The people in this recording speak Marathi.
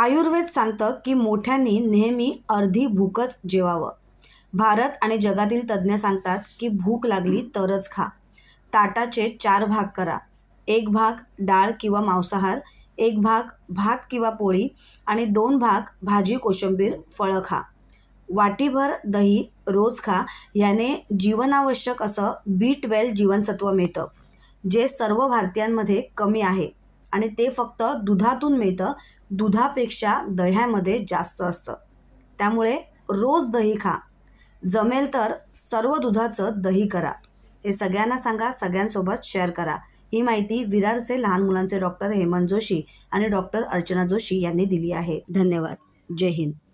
आयुर्वेद सांगतं की मोठ्यांनी नेहमी अर्धी भूकच जेवावं भारत आणि जगातील तज्ज्ञ सांगतात की भूक लागली तरच खा ताटाचे चार भाग करा एक भाग डाळ किंवा मांसाहार एक भाग भात किंवा पोळी आणि दोन भाग भाजी कोशंबीर फळं खा वाटीभर दही रोज खा याने जीवनावश्यक असं बी ट्वेल्व जीवनसत्व मिळतं जे सर्व भारतीयांमध्ये कमी आहे आणि ते फक्त दुधातून मिळतं दुधापेक्षा दह्यामध्ये जास्त असतं त्यामुळे रोज दही खा जमेल तर सर्व दुधाचं दही करा हे सगळ्यांना सांगा सगळ्यांसोबत शेअर करा ही माहिती विरारचे लहान मुलांचे डॉक्टर हेमंत जोशी आणि डॉक्टर अर्चना जोशी यांनी दिली आहे धन्यवाद जय हिंद